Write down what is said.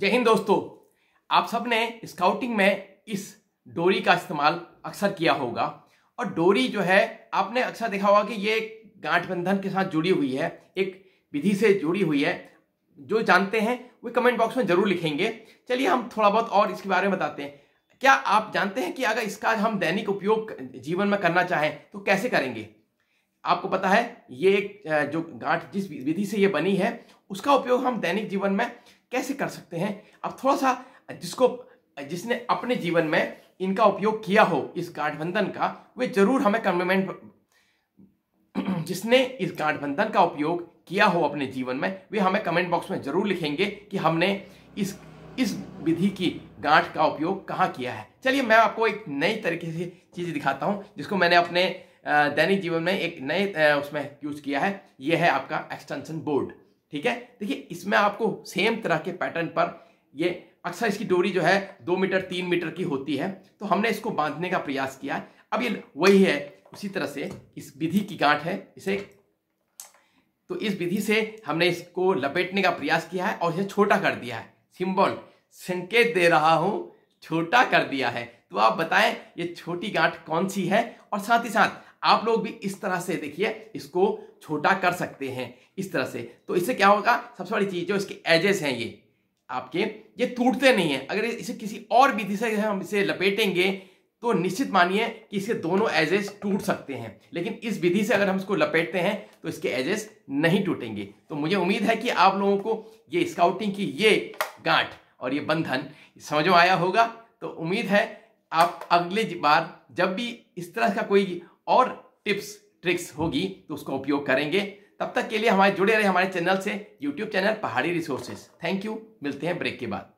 जय हिंद दोस्तों आप सब ने स्काउटिंग में इस डोरी का इस्तेमाल अक्सर किया होगा और डोरी जो है आपने अक्सर देखा होगा कि ये गांठबंधन के साथ जुड़ी हुई है एक विधि से जुड़ी हुई है जो जानते हैं वे कमेंट बॉक्स में जरूर लिखेंगे चलिए हम थोड़ा बहुत और इसके बारे में बताते हैं क्या आप जानते हैं कि अगर इसका हम दैनिक उपयोग जीवन में करना चाहें तो कैसे करेंगे आपको पता है ये एक जो गांठ जिस विधि से ये बनी है उसका उपयोग हम दैनिक जीवन में कैसे कर सकते हैं अब थोड़ा सा जिसको जिसने अपने जीवन में इनका उपयोग किया हो इस गांठबंधन का वे जरूर हमें कमेंट जिसने इस गांठबंधन का उपयोग किया हो अपने जीवन में वे हमें कमेंट बॉक्स में जरूर लिखेंगे कि हमने इस इस विधि की गांठ का उपयोग कहाँ किया है चलिए मैं आपको एक नई तरीके से चीज़ दिखाता हूँ जिसको मैंने अपने दैनिक जीवन में एक नए उसमें यूज किया है यह है आपका एक्सटेंशन बोर्ड ठीक है देखिए इसमें आपको सेम तरह के पैटर्न पर ये अक्सर इसकी डोरी जो है दो मीटर तीन मीटर की होती है तो हमने इसको बांधने का प्रयास किया है अब ये वही है उसी तरह से इस विधि की गांठ है इसे तो इस विधि से हमने इसको लपेटने का प्रयास किया है और इसे छोटा कर दिया है सिंबल संकेत दे रहा हूं छोटा कर दिया है तो आप बताएं ये छोटी गांठ कौन सी है और साथ ही साथ आप लोग भी इस तरह से देखिए इसको छोटा कर सकते हैं इस तरह से तो इससे क्या होगा सबसे बड़ी चीज़ जो इसके एजेस हैं ये आपके ये टूटते नहीं है अगर इसे किसी और विधि से हम इसे लपेटेंगे तो निश्चित मानिए कि इसके दोनों एजेस टूट सकते हैं लेकिन इस विधि से अगर हम इसको लपेटते हैं तो इसके एजेस नहीं टूटेंगे तो मुझे उम्मीद है कि आप लोगों को ये स्काउटिंग की ये गांठ और ये बंधन समझ में आया होगा तो उम्मीद है आप अगले बार जब भी इस तरह का कोई और टिप्स ट्रिक्स होगी तो उसका उपयोग करेंगे तब तक के लिए हमारे जुड़े रहे हमारे चैनल से YouTube channel Pahadi resources thank you मिलते हैं ब्रेक के बाद